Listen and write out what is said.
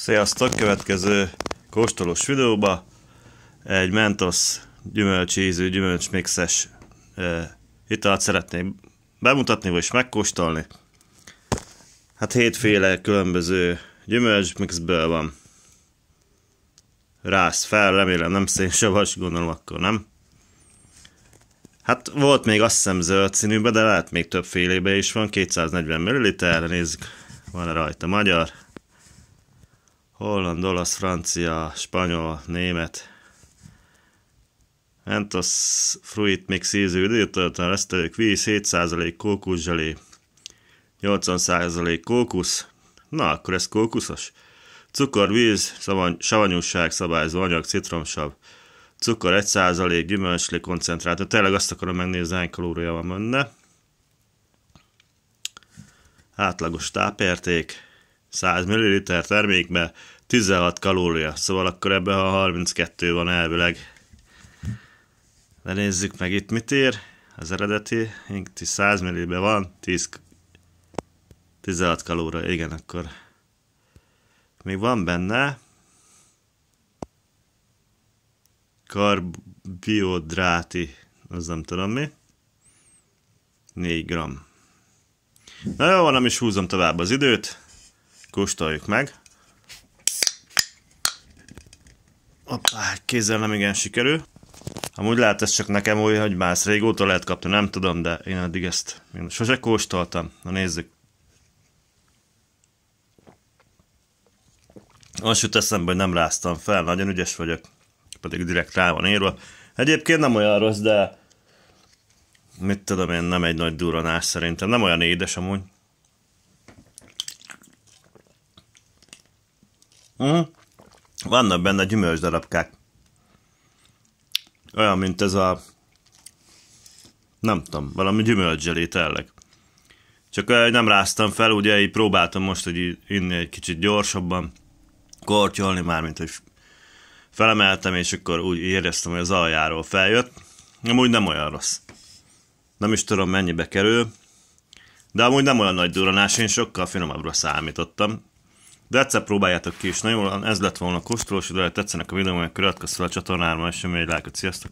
Sziasztok! Következő kóstolós videóba egy Mentos gyümölcsízű, gyümölcsmixes e, italt szeretném bemutatni, vagyis megkóstolni. Hát hétféle különböző gyümölcsmixből van. Rász fel, remélem nem szénsavas, gondolom akkor nem. Hát volt még azt hiszem zöld színűben, de lehet még több félébe is van, 240 ml, nézzük, van-e rajta magyar holland, olasz, francia, spanyol, német. Mentos fruit mix ízű üdítőtlen lesztelők víz, 7% zselé, 80% kókusz. Na, akkor ez kókuszos. Cukor, víz, szavany, savanyúság, szabályzó anyag, citromsav. Cukor 1%, gyümölcslé koncentrált. Tényleg azt akarom megnézni, hány kalória van benne. Átlagos tápérték 100 ml termékbe 16 kalória, szóval akkor ebben a 32 van elvileg. De nézzük meg itt mit ír, az eredeti, 100 ml van, 10, 16 kalória, igen, akkor még van benne karbiodráti, az nem tudom mi, 4 gram. Na jó, nem is húzom tovább az időt, Kóstoljuk meg. Hoppá, kézzel nem igen sikerül. Amúgy lehet ez csak nekem olyan, hogy más régóta lehet kapni, nem tudom, de én eddig ezt én sose kóstoltam. Na nézzük. Most jut eszembe, hogy nem ráztam fel, nagyon ügyes vagyok, pedig direkt rá van írva. Egyébként nem olyan rossz, de mit tudom én, nem egy nagy duranás szerintem, nem olyan édes amúgy. Mm. Vannak benne gyümölcs darabkák. Olyan, mint ez a... Nem tudom, valami gyümölcselé tellek. Csak nem ráztam fel, ugye így próbáltam most, hogy inni egy kicsit gyorsabban, kortyolni már, mint hogy felemeltem, és akkor úgy éreztem, hogy az aljáról feljött. Amúgy nem olyan rossz. Nem is tudom mennyibe kerül, de amúgy nem olyan nagy duranás, én sokkal finomabbra számítottam. De egyszer próbáljátok ki, és nagyon ez lett volna a kóstolós, de tetszenek a videóm, akkor iratkozz fel a csatornára, és semmi egy lájkot, sziasztok!